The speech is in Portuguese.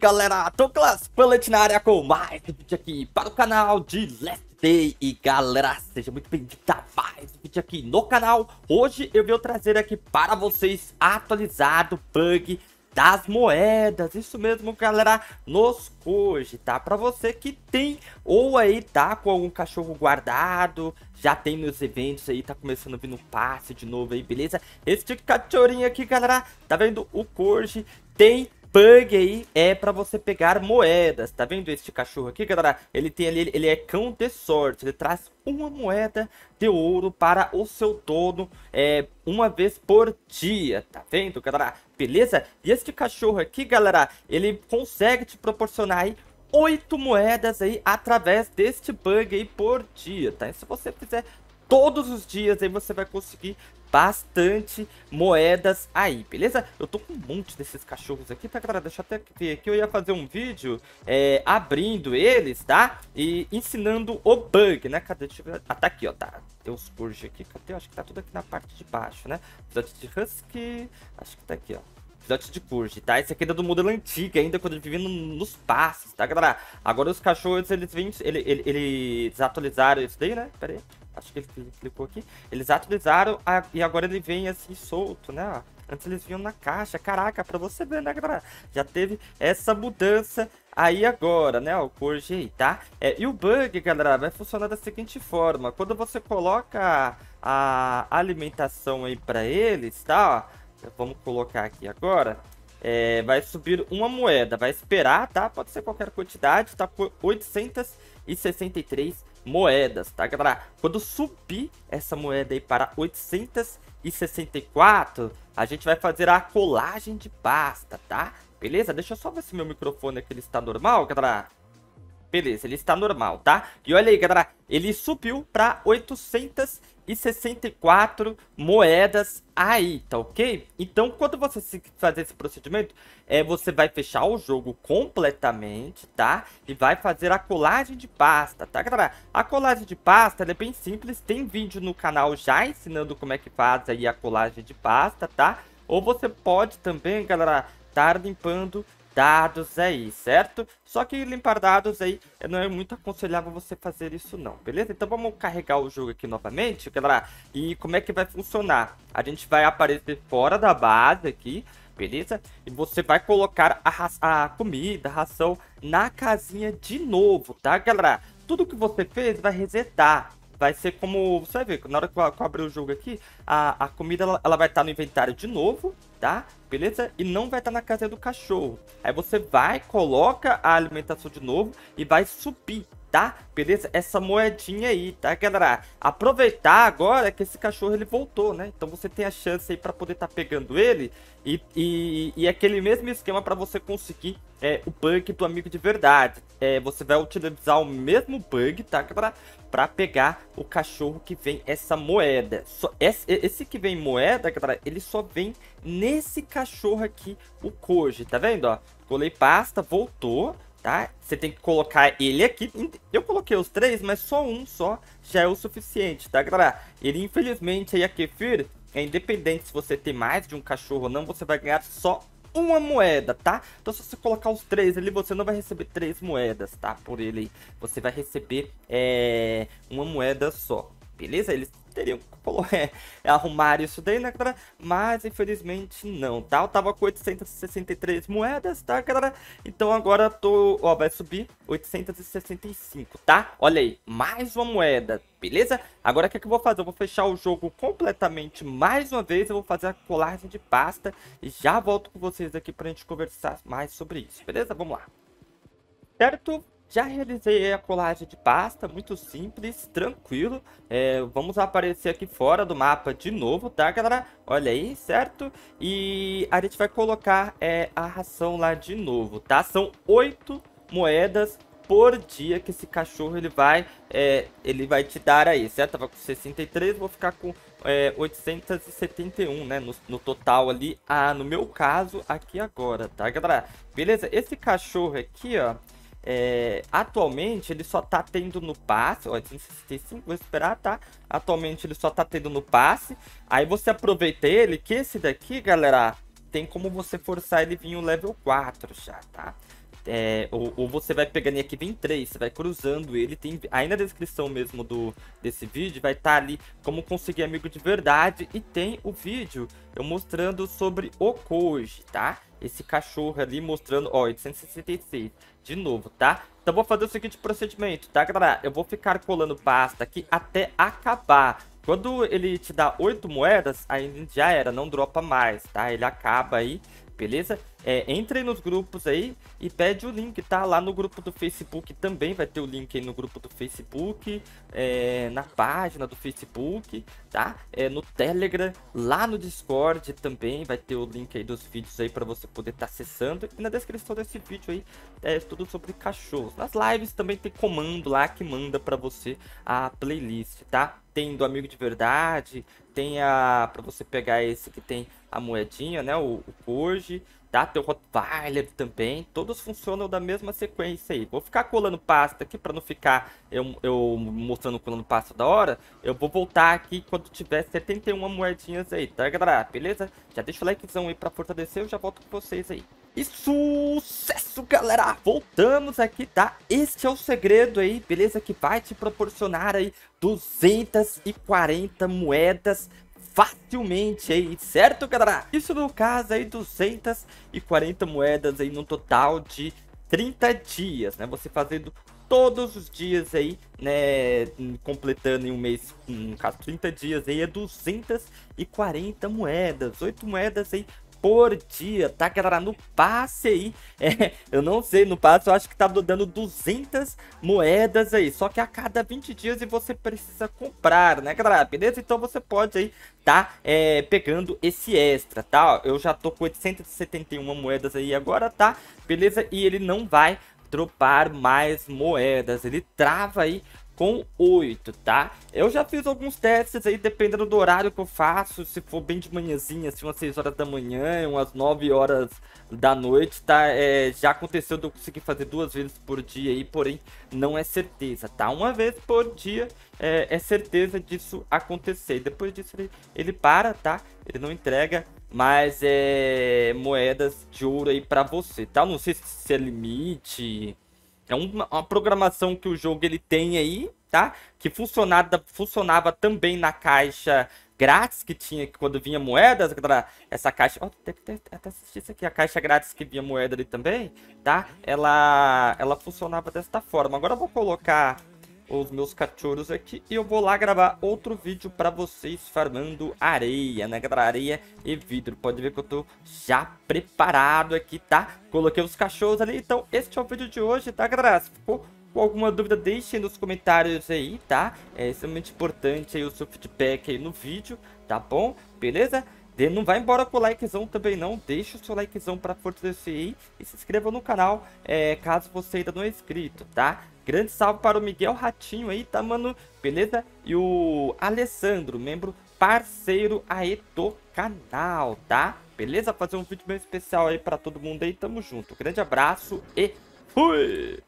galera, classe, Bullet na área com mais um vídeo aqui para o canal de Let's Day E galera, seja muito bem-vindo a mais um vídeo aqui no canal Hoje eu vou trazer aqui para vocês atualizado o bug das moedas, isso mesmo galera, nos hoje, tá? para você que tem ou aí tá com algum cachorro guardado, já tem meus eventos aí, tá começando a vir no passe de novo aí, beleza? Este tipo cachorrinho aqui galera, tá vendo? O Corge tem bug aí é para você pegar moedas, tá vendo este cachorro aqui, galera? Ele tem ali, ele é cão de sorte, ele traz uma moeda de ouro para o seu dono é, uma vez por dia, tá vendo, galera? Beleza? E este cachorro aqui, galera, ele consegue te proporcionar aí oito moedas aí através deste bug aí por dia, tá? E se você fizer todos os dias aí você vai conseguir bastante moedas aí, beleza? Eu tô com um monte desses cachorros aqui, tá, galera? Deixa eu até ver aqui, eu ia fazer um vídeo é, abrindo eles, tá? E ensinando o bug, né? Cadê? Deixa eu ver. Ah, tá aqui, ó, tá. Tem os purge aqui, cadê? acho que tá tudo aqui na parte de baixo, né? Filhote de husky, acho que tá aqui, ó filhote de Purge, tá? Esse aqui é do modelo antigo ainda, quando ele vivia no, nos passos, tá, galera? Agora os cachorros, eles, vêm, ele, ele, eles atualizaram isso daí, né? Pera aí acho que ele clicou aqui, eles atualizaram a, e agora ele vem assim solto, né? Antes eles vinham na caixa, caraca, pra você ver, né, galera? Já teve essa mudança aí agora, né, o corrige tá? É, e o bug, galera, vai funcionar da seguinte forma, quando você coloca a alimentação aí pra eles, tá, ó, vamos colocar aqui agora... É, vai subir uma moeda, vai esperar, tá? Pode ser qualquer quantidade, tá por 863 moedas, tá, galera? Quando subir essa moeda aí para 864, a gente vai fazer a colagem de pasta, tá? Beleza? Deixa eu só ver se meu microfone aqui ele está normal, galera. Beleza, ele está normal, tá? E olha aí, galera, ele subiu para 864 moedas aí, tá ok? Então, quando você fazer esse procedimento, é, você vai fechar o jogo completamente, tá? E vai fazer a colagem de pasta, tá, galera? A colagem de pasta, é bem simples, tem vídeo no canal já ensinando como é que faz aí a colagem de pasta, tá? Ou você pode também, galera, estar tá limpando dados aí, certo? Só que limpar dados aí não é muito aconselhável você fazer isso não, beleza? Então vamos carregar o jogo aqui novamente, galera. E como é que vai funcionar? A gente vai aparecer fora da base aqui, beleza? E você vai colocar a, a comida, a ração na casinha de novo, tá, galera? Tudo que você fez vai resetar, vai ser como, você vai ver, na hora que eu abrir o jogo aqui, a, a comida ela, ela vai estar no inventário de novo, tá? Beleza? E não vai estar tá na casa do cachorro. Aí você vai, coloca a alimentação de novo e vai subir, tá? Beleza? Essa moedinha aí, tá, galera? Aproveitar agora que esse cachorro ele voltou, né? Então você tem a chance aí para poder estar tá pegando ele e, e, e, aquele mesmo esquema para você conseguir é, o bug do amigo de verdade. É, você vai utilizar o mesmo bug, tá, galera? Para pegar o cachorro que vem essa moeda. Só, esse, esse, que vem moeda, galera, ele só vem nesse cachorro aqui, o Koji, tá vendo? Ó, colei pasta, voltou tá? Você tem que colocar ele aqui. Eu coloquei os três, mas só um só já é o suficiente, tá, galera? Ele, infelizmente, aí a Kefir, é independente se você tem mais de um cachorro ou não, você vai ganhar só uma moeda, tá? Então se você colocar os três ali, você não vai receber três moedas, tá? Por ele aí. Você vai receber é, uma moeda só, beleza? Eles teriam que é, arrumar isso daí, né, galera? Mas infelizmente não, tá? Eu tava com 863 moedas, tá, galera? Então agora tô, ó, vai subir 865, tá? Olha aí, mais uma moeda, beleza? Agora o que, é que eu vou fazer? Eu vou fechar o jogo completamente mais uma vez, eu vou fazer a colagem de pasta e já volto com vocês aqui pra gente conversar mais sobre isso, beleza? Vamos lá. Certo? Já realizei a colagem de pasta, muito simples, tranquilo. É, vamos aparecer aqui fora do mapa de novo, tá, galera? Olha aí, certo? E a gente vai colocar é, a ração lá de novo, tá? São oito moedas por dia que esse cachorro ele vai, é, ele vai te dar aí, certo? Tava com 63, vou ficar com é, 871, né? No, no, total ali, ah, no meu caso, aqui agora, tá, galera? Beleza? Esse cachorro aqui, ó... É, atualmente ele só tá tendo no passe, ó, 865, então, vou esperar, tá? Atualmente ele só tá tendo no passe. Aí você aproveita ele, que esse daqui, galera, tem como você forçar ele vir o level 4 já, tá? É, ou, ou, você vai pegando aqui vem três, você vai cruzando ele, tem aí na descrição mesmo do desse vídeo vai estar tá ali como conseguir amigo de verdade e tem o vídeo eu mostrando sobre o Koji, tá? Esse cachorro ali mostrando, ó, 866, de novo, tá? Então vou fazer o seguinte procedimento, tá, galera? Eu vou ficar colando pasta aqui até acabar, quando ele te dá 8 moedas, aí já era, não dropa mais, tá? Ele acaba aí beleza? É, nos grupos aí e pede o link, tá? Lá no grupo do Facebook também vai ter o link aí no grupo do Facebook, é, na página do Facebook, tá? É, no Telegram, lá no Discord também vai ter o link aí dos vídeos aí para você poder estar tá acessando. E na descrição desse vídeo aí é tudo sobre cachorros. Nas lives também tem comando lá que manda para você a playlist, tá? tem do amigo de verdade, tem a para você pegar esse que tem a moedinha, né, o, hoje tá? Tem o Rottweiler também, todos funcionam da mesma sequência aí. Vou ficar colando pasta aqui para não ficar eu, eu mostrando colando pasta da hora. Eu vou voltar aqui quando tiver 71 moedinhas aí, tá, galera? Beleza? Já deixa o likezão aí para fortalecer, eu já volto com vocês aí. E sucesso, galera! Voltamos aqui, tá? Este é o segredo aí, beleza? Que vai te proporcionar aí 240 moedas facilmente aí, certo, galera? Isso no caso aí, 240 moedas aí no total de 30 dias, né? Você fazendo todos os dias aí, né, completando em um mês, no caso 30 dias aí, é 240 moedas, 8 moedas aí por dia, tá? Que era tá no passe aí. É, eu não sei, no passe eu acho que tá dando 200 moedas aí. Só que a cada 20 dias e você precisa comprar, né, galera? Beleza? Então você pode aí tá é, pegando esse extra, tá? Eu já tô com 871 moedas aí agora, tá? Beleza? E ele não vai dropar mais moedas. Ele trava aí com 8, tá? Eu já fiz alguns testes aí, dependendo do horário que eu faço, se for bem de manhãzinha, assim, umas 6 horas da manhã, umas 9 horas da noite, tá? É, já aconteceu de eu conseguir fazer duas vezes por dia aí, porém, não é certeza, tá? Uma vez por dia é, é certeza disso acontecer. Depois disso ele, ele para, tá? Ele não entrega mais é, moedas de ouro aí pra você, tá? não sei se é limite... É uma, uma programação que o jogo ele tem aí, tá? Que funcionava funcionava também na caixa grátis que tinha quando vinha moedas, essa caixa, oh, até, até assisti isso aqui, a caixa grátis que vinha moeda ali também, tá? Ela, ela funcionava desta forma. Agora eu vou colocar os meus cachorros aqui e eu vou lá gravar outro vídeo pra vocês farmando areia, né, galera? Areia e vidro. Pode ver que eu tô já preparado aqui, tá? Coloquei os cachorros ali, então este é o vídeo de hoje, tá, galera? Se ficou com alguma dúvida, deixem nos comentários aí, tá? É extremamente importante aí o seu feedback aí no vídeo, tá bom? Beleza? Não vai embora com o likezão também não, deixa o seu likezão pra fortalecer aí e se inscreva no canal é, caso você ainda não é inscrito, tá? Grande salve para o Miguel Ratinho aí, tá, mano? Beleza? E o Alessandro, membro parceiro aí do canal, tá? Beleza? Fazer um vídeo bem especial aí pra todo mundo aí. Tamo junto. Grande abraço e fui!